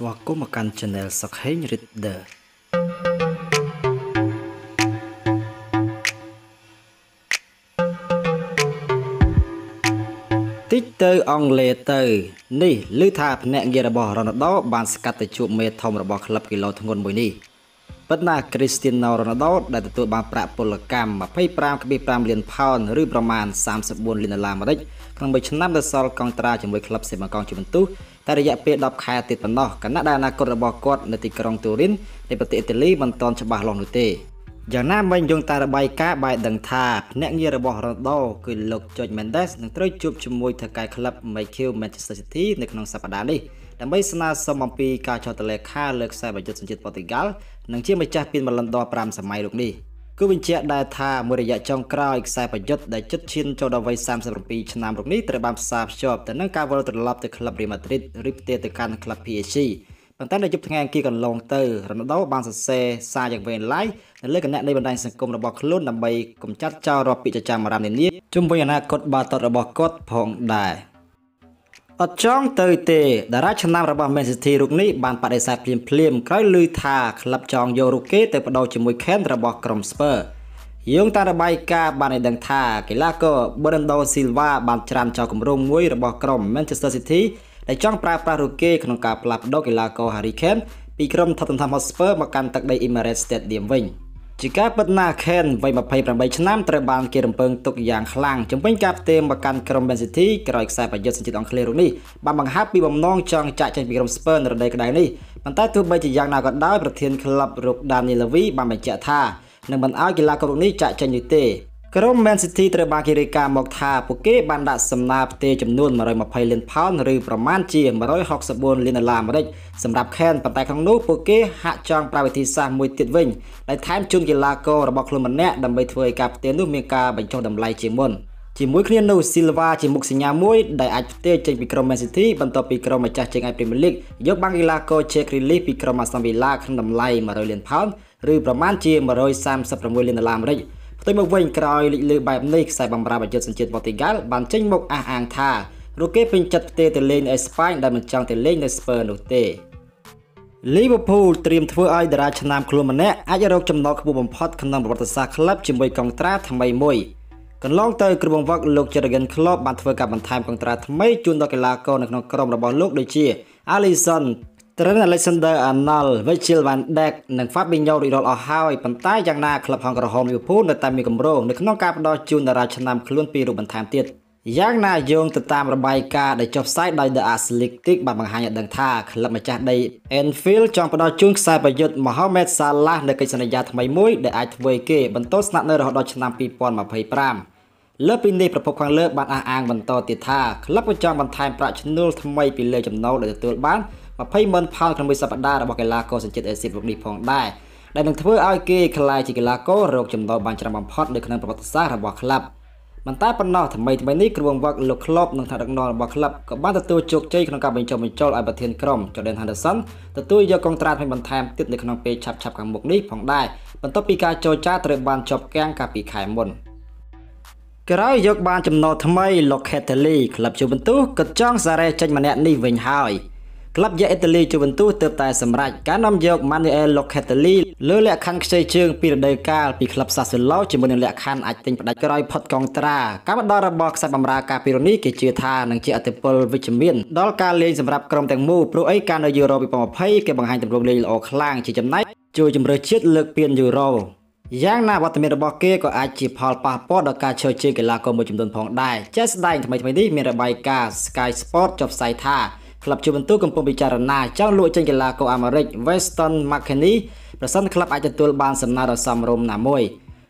ស្វាគមន៍មកកាន់ Channel សុកហេង Reader តិចទៅអង់គ្លេសទៅ នេះឮថាភ្នាក់ងាររបស់រ៉ូណាល់ដូបានស្កាត់ទៅជួបមេធំរបស់ក្លឹបគីឡូធ្ងន់មួយនេះប៉ុន្តែគ្រីស្ទីណូរ៉ូណាល់ដូដែលទទួលបានប្រាក់ពលកម្ម25.5លានផោនឬប្រមាណ34លានដុល្លារអាមេរិកក្នុងមួយឆ្នាំទៅសល់កងត្រាជាមួយក្លឹបសេមកងជាបន្ទុះតែរយៈពេល10ខែទៀតប៉ុណ្ណោះគណៈដែលអនាគតរបស់គាត់នៅទីក្រុងទូរីននៃប្រទេសអ៊ីតាលីមិនទាន់ច្បាស់លាស់នោះទេយ៉ាងណាមិញយោងតាមរបាយការណ៍បាយដឹងថាភ្នាក់ងាររបស់ Ronaldo គឺលោក George Mendes នឹងត្រូវជួបជាមួយថៅកែក្លឹប Michael Manchester City នៅក្នុងសប្តាហ៍នេះដើម្បីស្នើសុំអំពីការចោទលេខាលើខ្សែបញ្ជាសញ្ជាតិប៉ូទុយហ្គាល់និងជាម្ចាស់ពានបលិនដរ5សម័យលោកនេះ។គឺបញ្ជាក់ដែរថាមួយរយៈចុងក្រោយខ្សែប្រយុទ្ធដែលជិតឈានចូលដល់វ័យ37ឆ្នាំរំនេះត្រូវបានផ្សារភ្ជាប់ទៅនឹងការវិលត្រឡប់ទៅក្លឹប Real Madrid ឬផ្ទេរទៅកាន់ក្លឹប PSG ប៉ុន្តែនៅយប់ថ្ងៃអង្គារកន្លងទៅរ៉ូណាល់ដូ បានសរសេរសារយ៉ាងវែងឡាយនៅលើគណៈនៃបណ្ដាញសង្គមរបស់ខ្លួនដើម្បីកំចាត់ចោលរាល់ពាក្យចចាមអារ៉ាមនានាជុំវិញអនាគតបាល់ទាត់របស់គាត់ផងដែរអត់ចង់ទៅទេតារាឆ្នាំរបស់ Man City រូបនេះបានបដិសេធភ្លាមភ្លាមក្រោយឮថាក្លឹបចង់យករូបគេទៅបដូរជាមួយ Kane របស់ក្រុម Spurs យោងតាមរបាយការណ៍បានឲ្យដឹងថាកីឡាករ Bernardo Silva បានច្រានចោលគម្រោងមួយរបស់ក្រុម Manchester City ដែលចង់ប្រើប្រាស់រូបគេក្នុងការផ្លាស់ប្ដូរកីឡាករ Harry Kane ពីក្រុម Tottenham Hotspur មកកាន់ទឹកដី Emirates Stadium វិញ។ជាការពិតណាខេនវ័យ28ឆ្នាំត្រូវបានគេរំពឹងទុកយ៉ាងខ្លាំងចំពោះការផ្ទេរមកកាន់ក្រុម Man City ក្រោយខ្សែប្រយុទ្ធសញ្ជាតិអង់គ្លេសរូបនេះបានបង្ហាញពីបំណងចង់ចាក់ចេញពីក្រុម Spurs នៅរដូវក្តៅនេះប៉ុន្តែទោះបីជាយ៉ាងណាក៏ដោយប្រធានក្លឹបរុក Daniel Levy បានបញ្ជាក់ថានឹងមិនឲ្យកីឡាកររូបនេះចាក់ចេញនោះទេក្រុម Man City ត្រូវបានគេរាយការណ៍មកថាពួកគេ បានដាក់សំណើផ្ទេរចំនួន120លានផោនឬប្រមាណជា164លានដុល្លារអាមេរិកសម្រាប់ Kane ប៉ុន្តែក្នុងនោះពួកគេហាក់ចង់ប្រើវិធីសាស្ត្រមួយទៀតវិញដែលថែមជូនកីឡាកររបស់ខ្លួនម្នាក់ដើម្បីធ្វើឲ្យការផ្ទេរនោះមានការបញ្ចុះតម្លៃជាមុន។ជាមួយគ្នានោះ Silva ជាមុខសញ្ញាមួយដែលអាចផ្ទេរចេញពីក្រុម Man City បន្ទាប់ពីក្រុមម្ចាស់ជើងឯក Premier League យកបាំងកីឡាករ Jack Grealish ពីក្រុម Aston Villa ក្នុងតម្លៃ100លានផោនឬប្រមាណជា136លានដុល្លារអាមេរិកផ្ទុយមកវិញក្រោយលេចលឺបែបនេះខ្សែបម្រើប្រយុទ្ធសញ្ជាតិប៉ូទីហ្គាល់បានចេញមកអះអាងថាលោកគេពេញចិត្តផ្ទេទៅលេងនៅអេស្ប៉ាញដែលមិនចង់ទៅលេងនៅស្ពឺនោះទេលីវភូលត្រៀមធ្វើឲ្យតារាឆ្នាំខ្លួនម្នាក់អាចរកចំណូលខ្ពស់បំផុតក្នុងប្រវត្តិសាស្ត្រក្លឹបជាមួយកងត្រាថ្មីមួយកន្លងទៅក្រុមបង្វឹកលោក Jurgen Klopp បានធ្វើការបន្ថែមកងត្រាថ្មីជូនដល់កីឡាករនៅក្នុងក្រុមរបស់លោកដូចជា Alisson ត្រឹម Alexander Arnold Virgil van Dijk និង Fabinho រួចរាល់អស់ហើយប៉ុន្តែយ៉ាងណាក្លឹបហងក្រហមលីវភូលនៅតែមានគម្រោងនៅក្នុងការផ្តល់ជូនតារាឆ្នាំខ្លួនពីររូបបន្ថែមទៀតយ៉ាងណាយោងទៅតាមរបាយការណ៍ដែលចុះផ្សាយដោយ The Athletic បានបង្ហាញឲ្យដឹងថាក្លឹបម្ចាស់ដី Anfield ចង់ផ្ដល់ជូនខ្សែប្រយុទ្ធ Mohamed Salah នៅកិច្ចសន្យាថ្មីមួយដែលអាចធ្វើឲ្យគេបន្តស្នាក់នៅរហូតដល់ឆ្នាំ2025លើពីនេះប្រភពខាងលើបានអះអាងបន្តទៀតថាក្លឹបក៏ចង់បន្ថែមប្រាក់ឈ្នួលថ្មីពីលើចំណូលដែលទទួលបាន20ម៉ឺនផោនក្នុងមួយសប្តាហ៍របស់កីឡាករសញ្ជាតិអេស៊ីបរូបនេះផងដែរដែលនឹងធ្វើឲ្យគេក្លាយជាកីឡាកររកចំណូលបានច្រើនបំផុតនៅក្នុងប្រវត្តិសាស្ត្ររបស់ក្លឹបមិនតែប៉ុណ្ណោះថ្មីថ្មីនេះគ្រឿងវឹកលោកក្លបនិងថ្នាក់ដឹកនាំរបស់ក្លឹបក៏បានទទួលជោគជ័យក្នុងការបញ្ចុះបញ្ចូលឲ្យប្រធានក្រុម Jordan Henderson ទទួលយកកងត្រាថ្មីបន្ថែមទៀតនៅក្នុងពេលឆាប់ឆាប់ខាងមុខនេះផងដែរបន្ទាប់ពីការចរចាត្រូវបានជាប់គាំងកាលពីខែមុនក្រោយយក បានចំណោថ្មីលោក Cataly ក្លឹប Juventus ក៏ចង់សារ៉េចេញម្នាក់នេះវិញហើយក្លឹបយ៉ាអ៊ីតាលីជូវិនទូសទើបតែសម្រេចការនាំយក Manuel Locatelli លើលក្ខខណ្ឌខ្ចីជើងពីរដូវកាលពីក្លឹបសាសេឡូជាមួយនឹងលក្ខខណ្ឌអាចទិញផ្ដាច់ក្រោយផុតកងត្រាការមកដល់របស់ខ្សែបម្រើការពីរនេះគេជឿថានឹងជាអតិពលវិជ្ជមានដល់ការលេងសម្រាប់ក្រុមទាំងមូលព្រោះអីការនៅយូរ៉ូ2020គេបង្ហាញទម្រង់លេងល្អខ្លាំងជាចំណែកជួយជំរឿជាតិលើកពានយូរ៉ូយ៉ាងណាវត្តមានរបស់គេក៏អាចជាផលប៉ះពាល់ដល់ការឈរជើងកីឡាករមួយចំនួនផងដែរជាក់ស្ដែងថ្មីៗនេះមានរបាយការណ៍ Sky Sport ចុះផ្សាយថាក្លឹបជួវិនទូកំពុងពិចារណាចង់លក់ចេញកីឡាករអាមេរិក Weston McKennie ប្រសិនក្លឹបអាចទទួលបានសំណើដ៏សមរម្យណាមួយ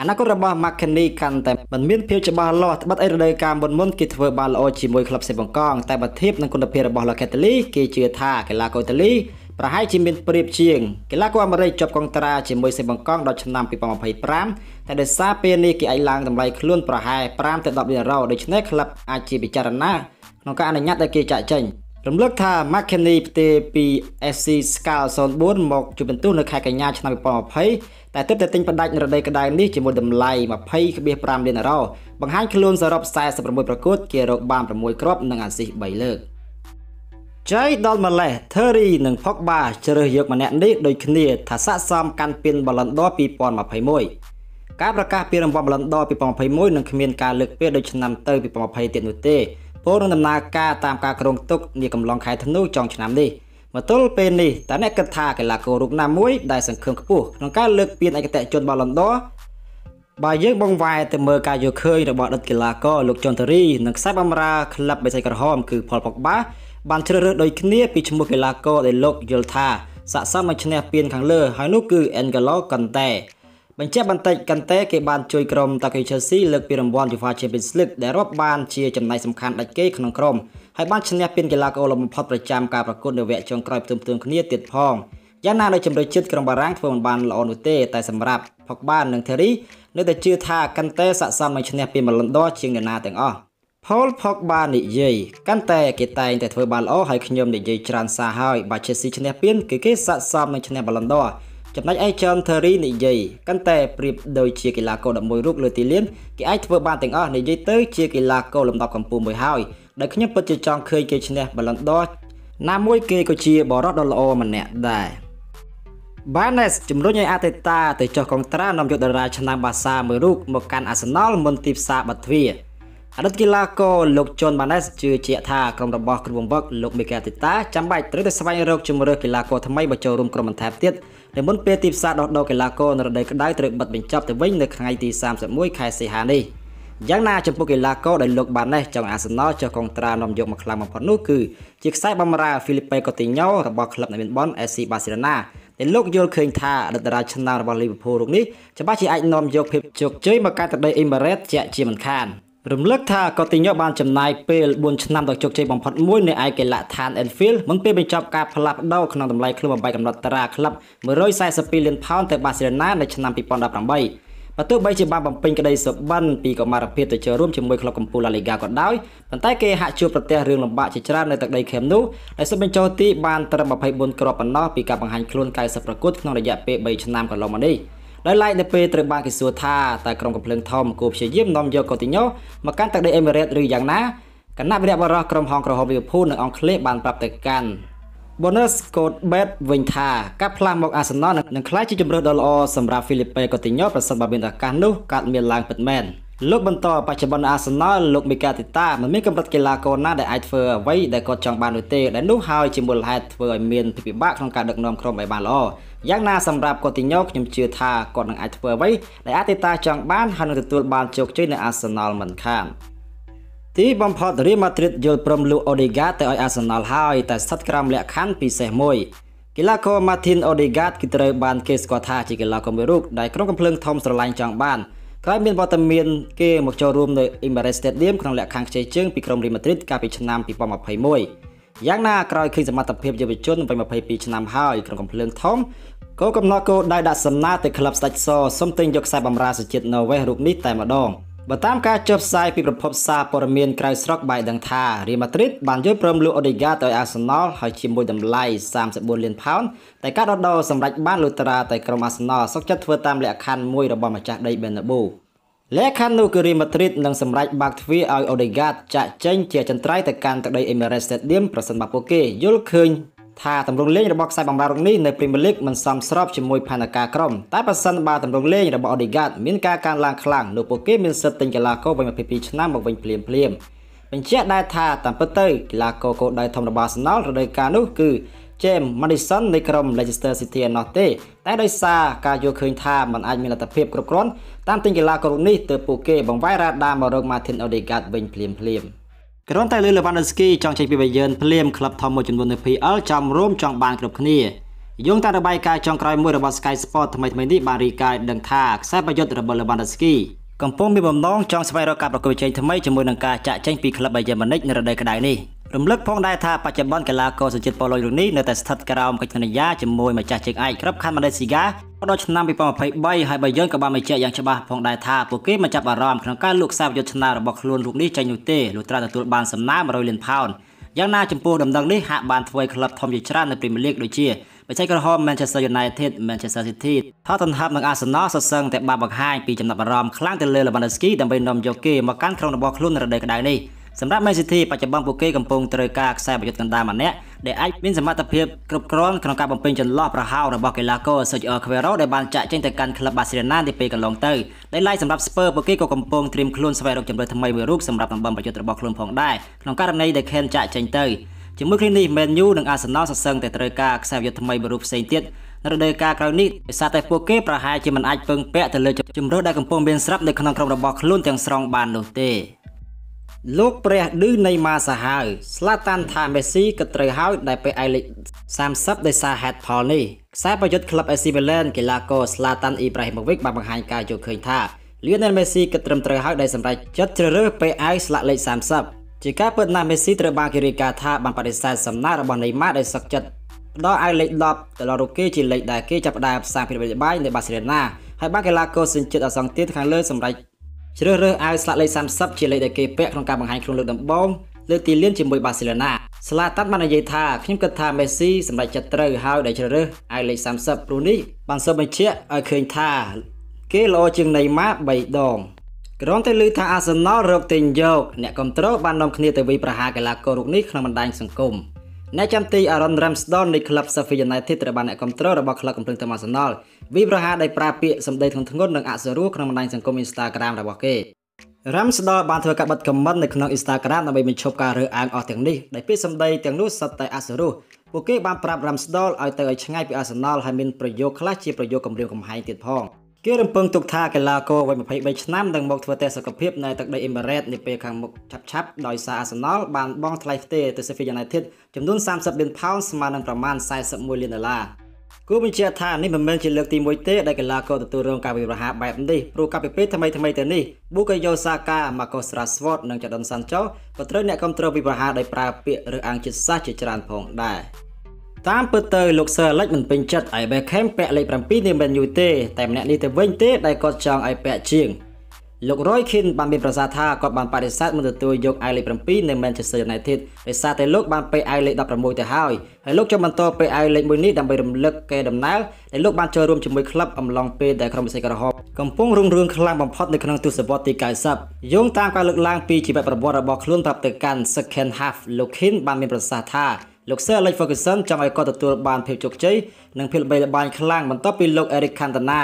អនាគតរបស់ McKennie កាន់តែមិនមានភាពច្បាស់លាស់ត្បិតអីរដូវកាលមុនមុនគេធ្វើបានល្អជាមួយក្លឹបសេបង្កងតែបើធៀបនឹងគុណភាពរបស់ Locatelli គេជឿថាកីឡាករ Italy ប្រហែលជាមានប្រៀបជាងកីឡាករអាមេរិកជាប់កងត្រាជាមួយសេបង្កងដល់ឆ្នាំ2025តែដោយសារពេលនេះគេអាចឡើងតម្លៃខ្លួនប្រហែល5ទៅ10លានអឺរ៉ូដូច្នេះក្លឹបអាចជាពិចារណាក្នុងការអនុញ្ញាតឲ្យគេចាក់ចេញរំលឹកថា McKinney ផ្ទេរពី SC Skal 04មកជួបពិន្ទុនៅខែកញ្ញាឆ្នាំ2020តែទើបតែទិញផ្ដាច់រដូវក្តៅនេះជាមួយតម្លៃ20.5លានអឺរ៉ូបង្ហាញខ្លួនសរុប46ប្រកួតគេរកបាន6គ្រាប់និងអាស៊ីស3លើកចៃដល់ម៉ាឡេស Terry និង Pogba ជ្រើសយកម្នាក់នេះដូចគ្នាថាស័ក្តិសម កាន់ពាន Ballon d'Or 2021ការប្រកាសពីរង្វាន់ Ballon d'Or 2021នឹងគ្មានការលើកពេលដូចឆ្នាំទៅ2020ទៀតនោះទេពលនឹងដំណើរការតាមការគ្រោងទុកនាកំឡុងខែធ្នូចុងឆ្នាំនេះមកទល់ពេលនេះតើអ្នកគិតថាកីឡាកររូបណាមួយដែលសង្ឃឹមខ្ពស់ក្នុងការលើកពានឯកតេជជនបាល់ឡុងដ័របើយើងបងវ៉ែទៅមើលការយកឃើញរបស់អតីតកីឡាករលោកចន្ទរីនិងខ្សែបម្រើក្លឹបបេសកក្រហមគឺផលប៉ុកបា បានជ្រើសរើសដូចគ្នាពីឈ្មោះកីឡាករដែលលោកយល់ថាស័ក្តិសមមកឈ្នះពានខាងលើហើយនោះគឺ Angelo Conte បញ្ជាក់បន្តិចកាន់តែគេបានជួយក្រុម Takei Chelsea លើកពីរង្វាន់ UEFA Champions League ដែលរាប់បានជាចំណែកសំខាន់ដាច់គេក្នុងក្រុមហើយបានឈ្នះពានកីឡាករលំផុតប្រចាំការប្រកួតនៅវគ្គចុងក្រោយផ្ទុំផ្ទាំងគ្នាទៀតផងយ៉ាងណានៅជំរឿជាតិក្រុមបារាំងធ្វើមិនបាន ល្អនោះទេតែសម្រាប់ Pogba និង Thierry នៅតែជឿថាកាន់តែស័ក្តិសមនឹងឈ្នះពាន Ballon d'Or ជាងអ្នកណាទាំងអស់ Paul Pogba និយាយកាន់តែគេតែងតែធ្វើបានល្អហើយខ្ញុំនិយាយច្រើនសារហើយបើ Chelsea ឈ្នះពានគឺគេស័ក្តិសមនឹងឈ្នះ Ballon d'Or ចំណុចឯចម Theory និយាយកាន់តែប្រៀបដូចជាកីឡាករ11រូបលើទីលានគេអាចធ្វើបានទាំងអស់និយាយទៅជាកីឡាករលំដាប់កំពូលមួយហើយដែលខ្ញុំពិតជាចង់ឃើញគេឈ្នះ Ballon d'Or ណាមួយគេក៏ជាបរិសុទ្ធដ៏ល្អម្នាក់ដែរ Barnes ជំរុញឲ្យអាតេតាទៅចុះកងត្រានាំយកតារាឆ្នាំបាសាមួយរូបមកកាន់ Arsenal មុនទីផ្សារបាទ្វាអតីតកីឡាករលោកជុនម៉ាណេសជឿជាក់ថាក្រុមរបស់គ្រូបង្វឹកលោកមីកាទីតាចាំបាច់ត្រូវតែស្វែងរកជំរើសកីឡាករថ្មីមកចូលរួមក្រុមបន្ថែមទៀតនៅមុនពេលទីផ្សារដោះដូរកីឡាករនៅរដូវក្តៅត្រូវបិទបញ្ចប់ទៅវិញនៅថ្ងៃទី31ខែសីហានេះយ៉ាងណាចំពោះកីឡាករដែលលោកបាននេះចង់អាសនលចុះកងត្រានាំយកមកខ្លាំងបំផុតនោះគឺជាខ្សែបម្រើហ្វីលីប៉េកូទីញ៉ូរបស់ក្លឹបនៅមានប៉ុន SC បាសេឡូណាដែលលោកយល់ឃើញថាអតីតរាជឆ្នាំរបស់លីវើពូលរូបនេះច្បាស់ជាអាចនាំយកភាពជោគជ័យមកកាត់ទឹកដីអេមីរ៉េតជាជាមិនខាន។រំលឹកថាកូទីញ៉ូបានចំណាយពេល4ឆ្នាំដ៏ជោគជ័យបំផុតមួយនៅឯកីឡដ្ឋាន Anfield មុនពេលបញ្ចប់ការផ្លាស់ប្ដូរក្នុងតម្លៃខ្លួនបំបីកំណត់តារាក្លឹប142លានផោនទៅ Barcelona នៅឆ្នាំ2018បើទោះបីជាបានបំពេញក្តីសុបិនពីកុមារភាពទៅចូលរួមជាមួយក្លឹបកំពូល La Liga ក៏ដោយប៉ុន្តែគេហាក់ជួបប្រទះរឿងលំបាកជាច្រើននៅទឹកដីខេមនោះដែលសុបបញ្ចូលទីបានត្រឹម24គ្រាប់ប៉ុណ្ណោះពីការបង្ហាញខ្លួន90ប្រកួតក្នុងរយៈពេល3ឆ្នាំកន្លងមកនេះ។ដោយឡែកនៅពេលត្រូវបានគេសួរថាតើក្រុមកំភ្លើងធំគួរព្យាយាមនាំយកកូទីញ៉ូមកកាន់ទឹកដីអេមីរ៉េតឬយ៉ាងណាគណៈវិរៈបរោះក្រុមហងក្រហមលីវើពូលនិងអង់គ្លេសបានប្រាប់ទៅកាន់ Bonus Code Bet វិញថាការផ្លាស់មកអាសនៈនឹងក្លាយជាជំរើសដ៏ល្អសម្រាប់ហ្វីលីប៉េកូទីញ៉ូប្រសិនបើមានឱកាសនោះកើតមានឡើងពិតមែន។លោកបន្តបច្ចុប្បន្នអាសនលលោកមីកាទីតាមិនមានកម្រិតកីឡាករណាដែលអាចធ្វើអ្វីដែលគាត់ចង់បាននោះទេដែលនោះហើយជាមូលហេតុធ្វើឲ្យមានភាពពិបាកក្នុងការដឹកនាំក្រុមឲ្យបានល្អយ៉ាងណាសម្រាប់កូទីញ៉ូខ្ញុំជឿថាគាត់នឹងអាចធ្វើអ្វីដែលអាទីតា ចង់បានហើយនឹងទទួលបានជោគជ័យនៅអាសនលមិនខានទីបំផុតរៀលម៉ាឌ្រីតយល់ព្រមលោកអូឌីហ្គាទៅឲ្យអាសនលហើយតែស្ថិតក្រោមលក្ខខណ្ឌពិសេសមួយកីឡាករ Martin Odegaard គឺត្រូវបានគេស្គាល់ថាជាកីឡាករមួយរូបដែលក្រុមកំភ្លើងធំស្រឡាញ់ចង់បាន។ក្រោយមានវត្តមានគេមកចូលរួមនៅ Emirates Stadium ក្នុងលក្ខខណ្ឌខ្ចីជើងពីក្រុម Real Madrid កាលពីឆ្នាំ2021យ៉ាងណាក្រោយឃើញសមត្ថភាពយុវជនវ័យ22ឆ្នាំហើយក្នុងកំភ្លើងធំក៏កំណត់គោលដៅដាក់សំណើទៅក្លឹបស្ដេចសសុំទិញយកខ្សែបម្រាសជាតិណូវេសរូបនេះតែម្ដង។បើតាមការចុះផ្សាយពីប្រភពសារព័ត៌មានក្រៅស្រុកបាយដឹងថារៀលម៉ាឌ្រីតបានយល់ព្រមលក់អូដេហ្គាទៅអាសណលហើយជាមួយតម្លៃ34លានផោនតែការដដសម្រាប់បានលូត្រាតែក្រុមអាសណលសុខចិត្តធ្វើតាមលក្ខខណ្ឌមួយរបស់ម្ចាស់ដីបេណាបូលក្ខខណ្ឌនោះគឺរៀលម៉ាឌ្រីតនឹងសម្រាប់បើកទ្វារឲ្យអូដេហ្គាចាក់ចេញជាចន្ទ្រៃទៅកាន់ទឹកដីអេមីរ៉េតស្តេឌៀមប្រសិនបើពួកគេយល់ឃើញថាទម្រង់លេងរបស់ខ្សែបម្រើរុកនេះនៅ Premier League មិនសមស្របជាមួយផែនការក្រុមតែប៉ះសិនបើទម្រង់លេងរបស់ Odegaard មានការកើនឡើងខ្លាំងនោះពួកគេមានសិទ្ធិទិញកីឡាករវ័យ22ឆ្នាំមកវិញភ្លាមភ្លាមបញ្ជាក់ដែរថាតាមពិតទៅកីឡាករគោលដៅធំរបស់ Arsenal រដូវកាលនោះគឺ James Madison នៃក្រុម Leicester City ឯណោះទេតែដោយសារការយល់ឃើញថាมันអាចមានលទ្ធភាពគ្រប់គ្រាន់តាមទិញកីឡាករនេះទើបពួកគេបង្វែររ៉ាដាមករក Martin Odegaard វិញភ្លាមភ្លាម។គ្រាន់តែលើ Lewandowski ចង់ចេញពី Bayern ភ្លាមក្លឹបធំមួយចំនួននៅ PL ចំរោមចង់បានគ្រប់គ្នាយោងតាមរបាយការណ៍ចុងក្រោយមួយរបស់ Sky Sport ថ្មីៗនេះបានរាយការណ៍ដឹងថាខ្សែប្រយុទ្ធរបស់ Lewandowski កំពុងមានបំណងចង់ស្វែងរកការប្រកួតប្រជែងថ្មីជាមួយនឹងការចាក់ចែងពីក្លឹបបាយឺនម៉ូនិចនៅរដូវក្តៅនេះ។រំលឹកផងដែរថាបច្ចុប្បន្នកីឡាករសុជាតិប៉ូលុយរូនីនៅតែស្ថិតក្រោមកិច្ចសន្យាជាមួយម្ចាស់ជើងឯកក្របខ័ណ្ឌម៉ាឡេស៊ីកាដល់ឆ្នាំ2023ហើយបើយើងក៏បានបញ្ជាក់យ៉ាងច្បាស់ផងដែរថាពួកគេមិនចាប់អារម្មណ៍ក្នុងការលូកសាប្រយុទ្ធនារបស់ខ្លួនរូបនេះចេញនោះទេលុះត្រាទទួលបានសំណើ100លានផោនយ៉ាងណាចំពោះដំណឹងនេះហាក់បានធ្វើឲ្យក្លឹបធំជាច្រើននៅព្រីមៀរលីកដូចជាបច្ចេកក្រហម Manchester United Manchester City Tottenham និង Arsenal សរសឹងតែបានបង្ហាញពីចំណាប់អារម្មណ៍ខ្លាំងទៅលើ Lewandowski ដើម្បីនាំយកគេមកកាន់ក្រុមរបស់ខ្លួននៅរដូវក្តៅនេះ។សម្រាប់ Man City បច្ចុប្បន្នពួកគេកំពុងត្រូវការខ្សែប្រយុទ្ធកណ្ដាលម្នាក់ដែលអាចមានសមត្ថភាពគ្រប់គ្រាន់ក្នុងការបំពេញចន្លោះប្រហោងរបស់កីឡាករ Sergio Aguero ដែលបានចាក់ចេញទៅកាន់ក្លឹប Barcelona នាពេលកន្លងទៅដែលឡាយសម្រាប់ Spurs ពួកគេក៏កំពុងត្រៀមខ្លួនស្វែងរកជម្រើសថ្មីមួយរូបសម្រាប់តំបន់ប្រយុទ្ធរបស់ខ្លួនផងដែរក្នុងករណីដែល Kane ចាក់ចេញទៅជាមួយគ្នានេះ Man U និង Arsenal សរសឹងតែត្រូវការខ្សែប្រយុទ្ធថ្មីមួយរូបផ្សេងទៀតនៅរដូវកាលក្រោយនេះដោយសារតែពួកគេប្រហែលជាមិនអាចពឹងពាក់ទៅលើជំរឿដែលកំពុងមានស្រាប់នៅក្នុងក្រុមរបស់ខ្លួនទាំងស្រុងបាននោះទេលោកព្រះឌឺនៃម៉ាសាហាវស្លាតានថាមេស៊ីក៏ត្រូវហើយដែលពេលឯលេខ30ដោយសារហេតុផលនេះខ្សែប្រយុទ្ធក្លឹបអេស៊ីវ៉ាឡែនកីឡាករស្លាតានអ៊ីប្រាហ៊ីម៉ូវិចបានបង្ហាញការយល់ឃើញថាលីយ៉ូណែលមេស៊ីក៏ត្រឹមត្រូវហើយដែលសម្រេចចិត្តជ្រើសរើសពេលឯស្លាកលេខ30ជាការពិតណាស់មេស៊ីត្រូវបានគេរាយការណ៍ថាបានបដិសេធសំណើរបស់នៃម៉ាដោយសឹកចិត្តផ្ដល់ឲ្យលេខ10ទៅលោកគេជាលេខដែលគេចាប់ផ្ដើមផ្សារពីរបាយនៅបាសេឡូណាហើយបានកីឡាករសេនជិតអសង្ទៀតខាងលើសម្រេចជ្រើសរើសអាវស្លាកលេខ30ជាលេខដែលគេពាក់ក្នុងការបង្ហាញខ្លួនលើកដំបូងលើទីលានជាមួយបាសេឡូណាស្លាតាត់បាននិយាយថាខ្ញុំគិតថាមេស៊ីសម្រេចចិត្តត្រូវហើយដែលជ្រើសរើសអាវលេខ30ព្រោះនេះបានសើបញ្ជាក់ឲ្យឃើញថាគេល្អជាងណេម៉ា3ដង ក្រំតែលើថាអាសនលរកទិញយកអ្នកគ្រប់គ្រងបាននាំគ្នាទៅវាយប្រហារកីឡាកររូបនេះក្នុងបណ្ដាញសង្គមអ្នកចាំទី Aaron Ramsdale នៃក្លឹប Sheffield United ត្រូវបានអ្នកគ្រប់គ្រងរបស់ក្លឹបកំពុងតាមអាសនលវីប្រហារដោយប្រើពាក្យសម្ដីធ្ងន់ធ្ងរនិងអសុរោះក្នុងបណ្ដាញសង្គម Instagram របស់គេ Ramsdale បានធ្វើការបិទ comment នៅក្នុង Instagram ដើម្បីបញ្ឈប់ការរើអើងអស់ទាំងនេះដែលពាក្យសម្ដីទាំងនោះសុទ្ធតែអសុរោះពួកគេបានប្រាប់ Ramsdale ឲ្យទៅឲ្យឆ្ងាយពី Arsenal ហើយមានប្រយោគខ្លះជាប្រយោគគំរាមកំហែងទៀតផងគេរំពឹងទុកថាកីឡាករវ័យ23ឆ្នាំនឹងមកធ្វើតេស្តសុខភាពនៅទឹកដី Emirates នាពេលខាងមុខឆាប់ឆាប់ដោយសារ Arsenal បានបង់ថ្លៃផ្ទេរទៅ Sheffield United ចំនួន30លានផោនស្មើនឹងប្រមាណ41លានដុល្លារគូបញ្ជាក់ថានេះមិនមែនជាលើកទី1ទេដែលកីឡាករទទួលរងការវាយប្រហារបែបនេះព្រោះកាលពីពេលថ្មីថ្មីទៅនេះប៊ូកាយ៉ូសាកាម៉ាកូសរ៉ាស្វតនិងចាដុនសាន់ចូក៏ត្រូវអ្នកគ្រប់គ្រងវាយប្រហារដោយប្រើពាក្យឬអាងចិត្តសាស្ត្រជាច្រើនផងដែរតាមពិតទៅលោកសឺអាឡិចមិនពេញចិត្តឲ្យ Beckham ពាក់លេខ7នៃ Man U ទេតែម្នាក់នេះទៅវិញទេដែលគាត់ចង់ឲ្យពាក់ជាងលោករយខិនបានមានប្រសាសន៍ថាគាត់បានបដិសេធមិនទទួលយកអាយលេខ7នៅ Manchester United ដោយសារតែលោកបានពេលអាយលេខ16ទៅហើយហើយលោកចង់បន្តពេលអាយលេខ1នេះដើម្បីរំលឹកកេរដំណើរដែលលោកបានចូលរួមជាមួយក្លឹបអំឡុងពេលដែលក្រុមសីក្រហមកំពុងរុងរឿងខ្លាំងបំផុតនៅក្នុងទសវត្សរ៍ទី90យោងតាមការលើកឡើងពីជីវប្រវត្តិរបស់ខ្លួនប្រាប់ទៅកាន់ Second Half លោកខិនបានមានប្រសាសន៍ថាលោក Sir Alex Ferguson ចង់ឲ្យគាត់ទទួលបានភាពជោគជ័យនិងភាពល្បីល្បាញខ្លាំងបន្ទាប់ពីលោក Eric Cantona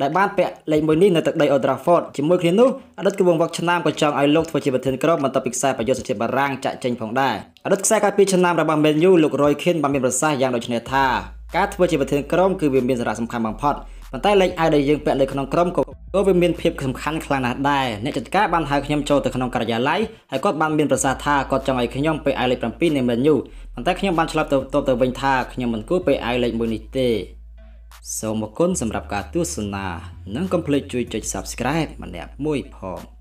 ដែលបានពាក់លេខ1នេះនៅទឹកដី Old Trafford ជាមួយគ្នានោះអតីតគ្រូបង្វឹកឆ្នាំក៏ចង់ឲ្យលោកធ្វើជាប្រធានក្រុមបន្ទាប់ពីខ្សែប្រយុទ្ធសញ្ជាតិបារាំងចាក់ចេញផងដែរអតីតខ្សែកាលពីឆ្នាំរបស់ Man U លោក Roy Keane បានមានប្រសាសន៍យ៉ាងដូចនេះថាការធ្វើជាប្រធានក្រុមគឺវាមានសារៈសំខាន់បំផុតប៉ុន្តែលេខអាវដែលយើងពាក់នៅក្នុងក្រុមក៏ក៏វាមានភាពសំខាន់ខ្លាំងណាស់ដែរអ្នកចាត់ការបានហៅខ្ញុំចូលទៅក្នុងការិយាល័យហើយគាត់បានមានប្រសាសន៍ថាគាត់ចង់ឲ្យខ្ញុំពាក់អាវលេខ7នៃ Man U ប៉ុន្តែខ្ញុំបានឆ្លើយតបទៅវិញថាខ្ញុំមិនគួរពាក់អាវលេខ1នេះទេសូមអរគុណសម្រាប់ការទស្សនានិងកុំភ្លេចជួយចុច Subscribe ម្នាក់មួយផង